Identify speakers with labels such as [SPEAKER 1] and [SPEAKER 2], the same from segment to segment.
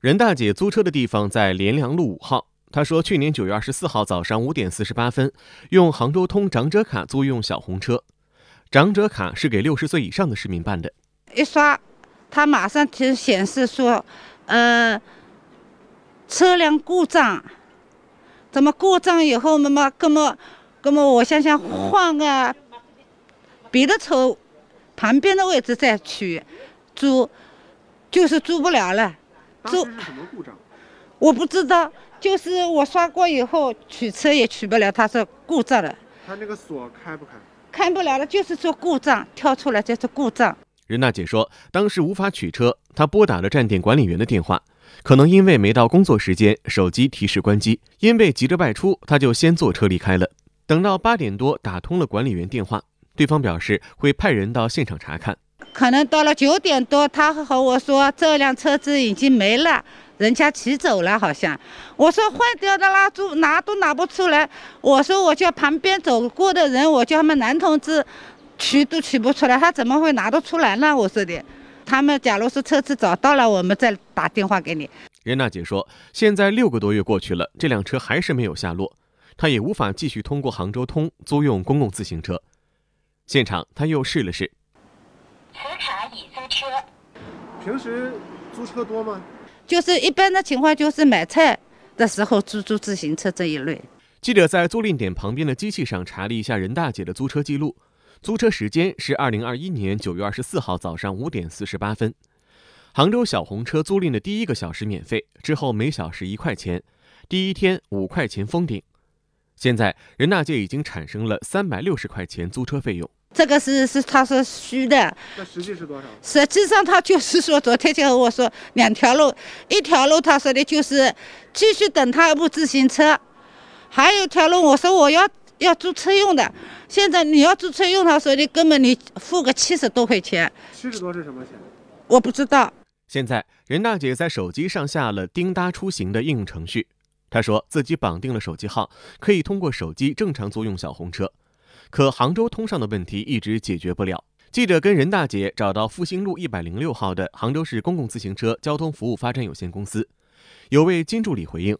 [SPEAKER 1] 任大姐租车的地方在联良路五号。她说，去年九月二十四号早上五点四十八分，用杭州通长者卡租用小红车。长者卡是给六十岁以上的市民办的。
[SPEAKER 2] 一刷，它马上就显示说，嗯，车辆故障。怎么故障以后，那么，那么，那么，我想想换个别的车，旁边的位置再去租，就是租不了了。这是什么故障？我不知道，就是我刷过以后取车也取不了，他说故障了。
[SPEAKER 1] 他那个锁开不开？
[SPEAKER 2] 开不了了，就是说故障，跳出来就是故障。
[SPEAKER 1] 任大姐说，当时无法取车，她拨打了站点管理员的电话，可能因为没到工作时间，手机提示关机。因为急着外出，她就先坐车离开了。等到八点多打通了管理员电话，对方表示会派人到现场查看。
[SPEAKER 2] 可能到了九点多，他和我说这辆车子已经没了，人家骑走了好像。我说坏掉的蜡烛拿都拿不出来。我说我叫旁边走过的人，我叫他们男同志取都取不出来，他怎么会拿得出来呢？我说的，他们假如说车子找到了，我们再
[SPEAKER 1] 打电话给你。任大姐说，现在六个多月过去了，这辆车还是没有下落，她也无法继续通过杭州通租用公共自行车。现场，她又试了试。
[SPEAKER 3] 浦卡已租车。平时租车
[SPEAKER 1] 多吗？
[SPEAKER 2] 就是一般的情况，就是买菜的时候租租自行车这一类。
[SPEAKER 1] 记者在租赁点旁边的机器上查了一下任大姐的租车记录，租车时间是二零二一年九月二十四号早上五点四十八分。杭州小红车租赁的第一个小时免费，之后每小时一块钱，第一天五块钱封顶。现在任大姐已经产生了三百六十块钱租车费用。
[SPEAKER 2] 这个是是他说虚的，那实际是多少？实际上他就是说，昨天就和我说两条路，一条路他说的就是继续等他一部自行车，还有一条路我说我要要租车用的。现在你要租车用，他说的根本你付个七十多块钱。七
[SPEAKER 1] 十多是什么钱？我不知道。现在任大姐在手机上下了叮嗒出行的应用程序，她说自己绑定了手机号，可以通过手机正常租用小红车。可杭州通上的问题一直解决不了。记者跟任大姐找到复兴路一百零六号的杭州市公共自行车交通服务发展有限公司，有位金助理回应，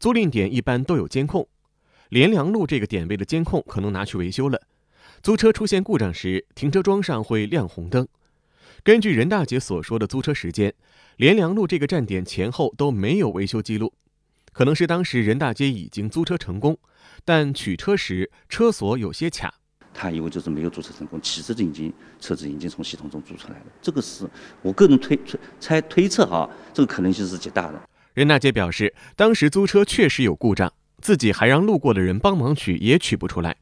[SPEAKER 1] 租赁点一般都有监控，连良路这个点位的监控可能拿去维修了。租车出现故障时，停车桩上会亮红灯。根据任大姐所说的租车时间，连良路这个站点前后都没有维修记录，可能是当时任大姐已经租车成
[SPEAKER 3] 功。但取车时车锁有些卡，他以为就是没有注册成功，其实已经车子已经从系统中租出来了。这个是我个人推测，猜推测哈，这个可能性是极大的。任大姐表示，当时租车确实有故障，自己还
[SPEAKER 1] 让路过的人帮忙取，也取不出来。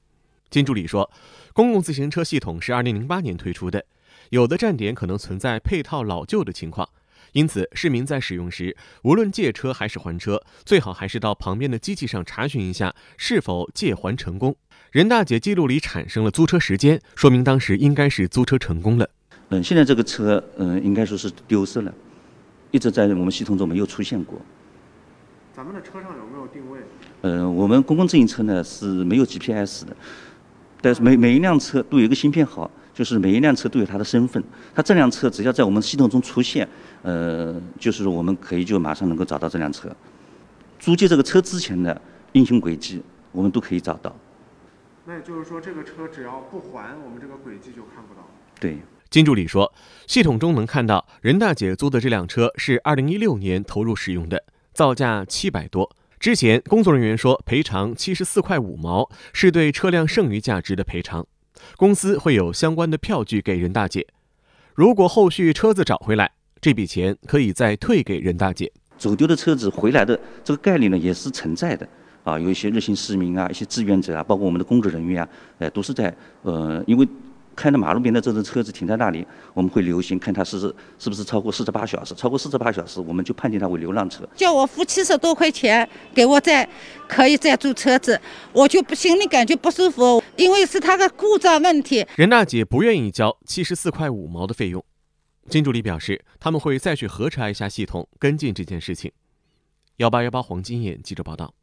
[SPEAKER 1] 金助理说，公共自行车系统是二零零八年推出的，有的站点可能存在配套老旧的情况。因此，市民在使用时，无论借车还是还车，最好还是到旁边的机器上查询一下是否借还成功。任大姐记录里产生了租车时间，说明当时应
[SPEAKER 3] 该是租车成功了。嗯，现在这个车，嗯，应该说是丢失了，一直在我们系统中没有出现过。
[SPEAKER 1] 咱们的车上有没有定位？
[SPEAKER 3] 嗯，我们公共自行车呢是没有 GPS 的，但是每每一辆车都有一个芯片号。就是每一辆车都有它的身份，它这辆车只要在我们系统中出现，呃，就是我们可以就马上能够找到这辆车。租借这个车之前的运行轨迹，我们都可以找到。
[SPEAKER 1] 那也就是说，这个车只要不还，我们这个轨迹就看不到。对，金助理说，系统中能看到任大姐租的这辆车是2016年投入使用的，造价七百多。之前工作人员说赔偿七十四块五毛，是对车辆剩余价值的赔偿。公司会有相关的票据给任大姐，如果后续车子找回来，这笔钱可以再退
[SPEAKER 3] 给任大姐。走丢的车子回来的这个概率呢，也是存在的。啊，有一些热心市民啊，一些志愿者啊，包括我们的工作人员啊，哎，都是在呃，因为。看到马路边的这种车子停在那里，我们会留心看它是是是不是超过四十八小时，超过四十八小时，我们就判定它为流浪车。
[SPEAKER 2] 叫我付七十多块钱，给我再可以再租车子，我就不心里感觉不舒服，因为是它的故障问题。
[SPEAKER 3] 任大姐不愿
[SPEAKER 1] 意交七十四块五毛的费用，金助理表示他们会再去核查一下系统，跟进这件事情。幺八幺八黄金眼记者报道。